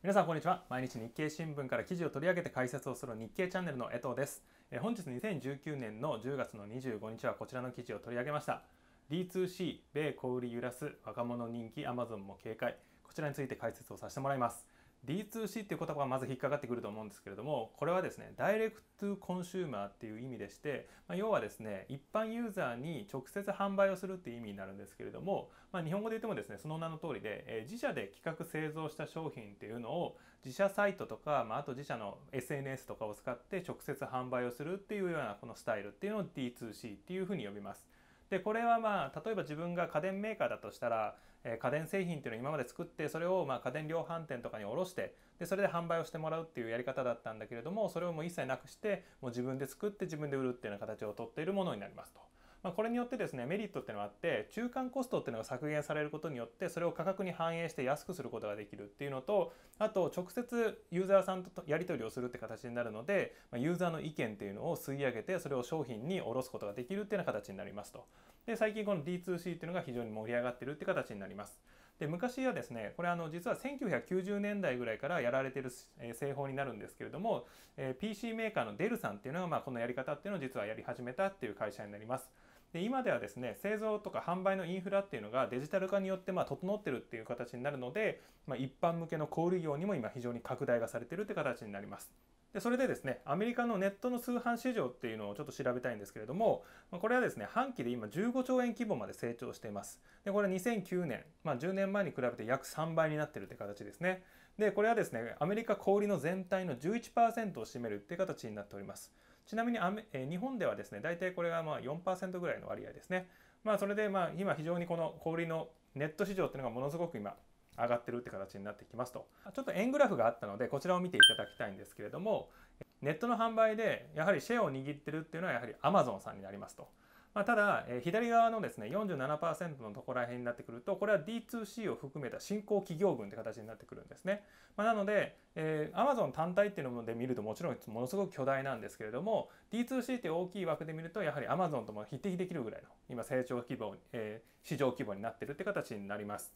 皆さんこんにちは毎日日経新聞から記事を取り上げて解説をする日経チャンネルの江藤ですえ本日2019年の10月の25日はこちらの記事を取り上げました D2C 米小売揺らす若者人気 Amazon も警戒こちらについて解説をさせてもらいます D2C っていう言葉がまず引っかかってくると思うんですけれどもこれはですねダイレクトコンシューマーっていう意味でして、まあ、要はですね一般ユーザーに直接販売をするっていう意味になるんですけれども、まあ、日本語で言ってもですねその名の通りで、えー、自社で企画製造した商品っていうのを自社サイトとか、まあ、あと自社の SNS とかを使って直接販売をするっていうようなこのスタイルっていうのを D2C っていうふうに呼びます。でこれはまあ例えば自分が家電メーカーだとしたら、えー、家電製品っていうのを今まで作ってそれをまあ家電量販店とかに卸してでそれで販売をしてもらうっていうやり方だったんだけれどもそれをもう一切なくしてもう自分で作って自分で売るっていうような形をとっているものになりますと。まあ、これによってですねメリットっていうのがあって中間コストっていうのが削減されることによってそれを価格に反映して安くすることができるっていうのとあと直接ユーザーさんとやり取りをするって形になるので、まあ、ユーザーの意見っていうのを吸い上げてそれを商品に下ろすことができるっていうような形になりますと。で最近この D2C っていうのが非常に盛り上がってるって形になります。で昔はですねこれあの実は1990年代ぐらいからやられてる製法になるんですけれども、え PC メーカーのデルさんっていうのが、まあ、このやり方っていうのを実はやり始めたっていう会社になります。で今ではですね製造とか販売のインフラっていうのがデジタル化によってま整ってるっていう形になるので、まあ、一般向けの小売業にも今非常に拡大がされてるって形になります。でそれでですねアメリカのネットの通販市場っていうのをちょっと調べたいんですけれどもこれはですね半期で今15兆円規模まで成長していますでこれ2009年、まあ、10年前に比べて約3倍になってるって形ですねでこれはですねアメリカ小売の全体の11%を占めるって形になっておりますちなみにアメ、えー、日本ではですね大体これがまあ4%ぐらいの割合ですね。まあ、それでまあ今非常にこの小売りのネット市場っていうのがものすごく今上がってるって形になってきますとちょっと円グラフがあったのでこちらを見ていただきたいんですけれどもネットの販売でやはりシェアを握ってるっていうのはやはり Amazon さんになりますとまあ、ただ、え左側のですね47%のところら辺になってくるとこれは D2C を含めた新興企業群って形になってくるんですね、まあ、なので、えー、Amazon 単体っていうので見るともちろんものすごく巨大なんですけれども D2C って大きい枠で見るとやはり Amazon とも匹敵できるぐらいの今成長規模、えー、市場規模になってるって形になります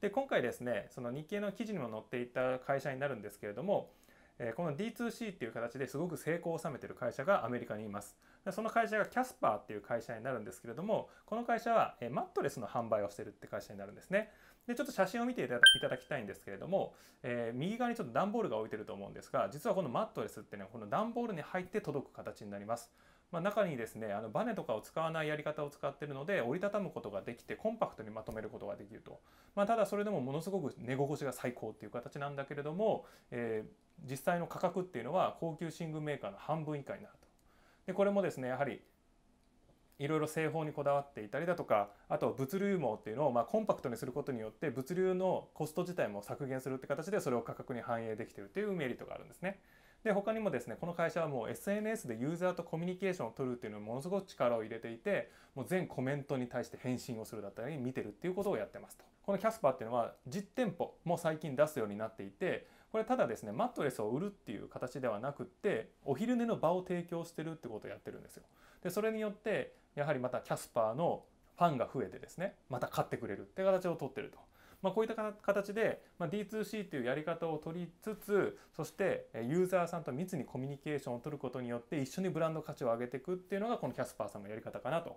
で今回ですねその日経の記事にも載っていた会社になるんですけれどもえこの D2C っていう形ですごく成功を収めてる会社がアメリカにいます。その会社がキャスパーっていう会社になるんですけれども、この会社は、えマットレスの販売をしてるって会社になるんですね。で、ちょっと写真を見ていただきたいんですけれども、えー、右側にちょっと段ボールが置いてると思うんですが、実はこのマットレスってね、この段ボールに入って届く形になります。まあ、中にですねあのバネとかを使わないやり方を使ってるので折りたたむことができてコンパクトにまとめることができると、まあ、ただそれでもものすごく寝心地が最高っていう形なんだけれども、えー、実際の価格っていうのは高級寝具メーカーの半分以下になると。でこれもですねやはりいろいろ製法にこだわっていたりだとかあと物流網っていうのをまあコンパクトにすることによって物流のコスト自体も削減するって形でそれを価格に反映できてるっていうメリットがあるんですね。で他にもですねこの会社はもう SNS でユーザーとコミュニケーションを取るっていうのにものすごく力を入れていてもう全コメントに対して返信をするだったり見てるっていうことをやってますと。このキャスパーっていうのは実店舗も最近出すようになっていてこれただですねマットレスを売るっていう形ではなくってお昼寝の場を提供してるってことをやってるんですよ。でそれによってやはりまたキャスパーのファンが増えてですねまた買ってくれるって形をとってると。まあ、こういった形で、まあ、D2C というやり方を取りつつそしてユーザーさんと密にコミュニケーションを取ることによって一緒にブランド価値を上げていくっていうのがこのキャスパーさんのやり方かなと。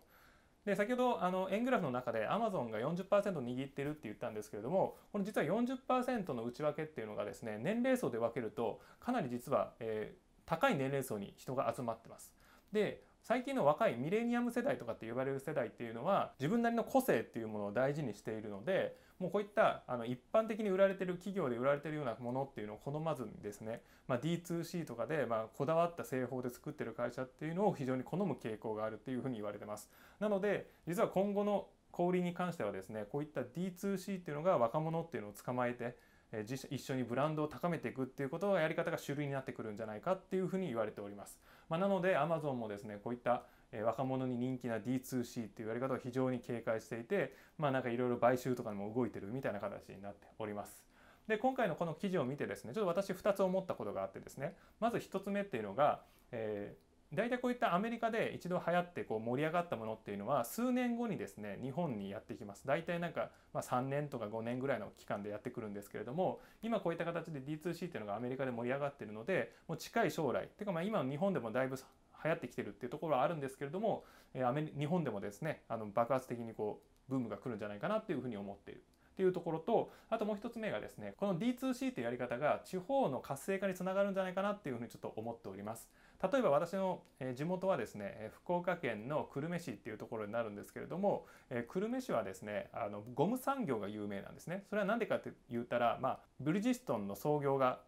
で先ほどあの円グラフの中で Amazon が40%握ってるって言ったんですけれどもこの実は40%の内訳っていうのがですね年齢層で分けるとかなり実は、えー、高い年齢層に人が集まってます。で最近の若いミレニアム世代とかって呼ばれる世代っていうのは自分なりの個性っていうものを大事にしているのでもうこういったあの一般的に売られてる企業で売られてるようなものっていうのを好まずにですね、まあ、D2C とかでまあこだわった製法で作ってる会社っていうのを非常に好む傾向があるっていうふうに言われてます。なので実は今後の小売に関してはですねこういった D2C っていうのが若者っていうのを捕まえて一緒にブランドを高めていくっていうことがやり方が主流になってくるんじゃないかっていうふうに言われております。まあ、なので Amazon もですねこういった若者に人気な D2C っていうやり方を非常に警戒していてまあなんかいろいろ買収とかにも動いてるみたいな形になっております。で今回のこの記事を見てですねちょっと私2つ思ったことがあってですねまず1つ目っていうのが、えー大体こういったアメリカで一度流行ってこう盛り上がったものっていうのは数年後にですね日本にやってきます大体なんかま3年とか5年ぐらいの期間でやってくるんですけれども今こういった形で D2C っていうのがアメリカで盛り上がってるのでもう近い将来っていうかまあ今の日本でもだいぶ流行ってきてるっていうところはあるんですけれどもアメ日本でもですねあの爆発的にこうブームが来るんじゃないかなっていうふうに思っている。っていうところとあともう一つ目がですねこの D2C というやり方が地方の活性化につながるんじゃないかなっていうふうにちょっと思っております例えば私の地元はですね福岡県の久留米市っていうところになるんですけれども久留米市はですねあのゴム産業が有名なんですねそれは何でかって言ったら、まあ、ブリヂストンの創業が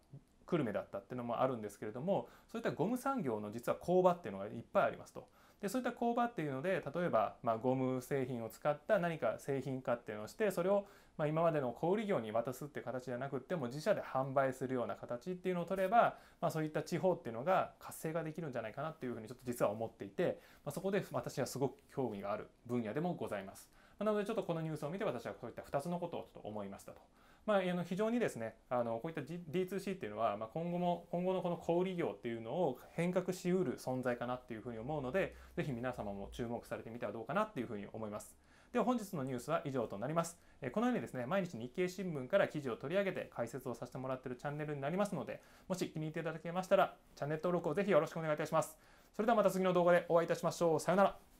久留米だったっていうのもあるんですけれどもそういったゴム産業の実は工場っていうのがいっぱいありますと。でそういった工場っていうので例えば、まあ、ゴム製品を使った何か製品化っていうのをしてそれを、まあ、今までの小売業に渡すっていう形じゃなくっても自社で販売するような形っていうのを取れば、まあ、そういった地方っていうのが活性化できるんじゃないかなっていうふうにちょっと実は思っていて、まあ、そこで私はすごく興味がある分野でもございます。なのでちょっとこのニュースを見て私はこういった2つのことをちょっと思いましたと。まあ、あの非常にですねあのこういった D2C っていうのは、まあ、今後も今後のこの小売業っていうのを変革しうる存在かなっていうふうに思うので是非皆様も注目されてみてはどうかなっていうふうに思います。では本日のニュースは以上となります。このようにですね、毎日日経新聞から記事を取り上げて解説をさせてもらっているチャンネルになりますので、もし気に入っていただけましたら、チャンネル登録をぜひよろしくお願いいたします。それではまた次の動画でお会いいたしましょう。さようなら。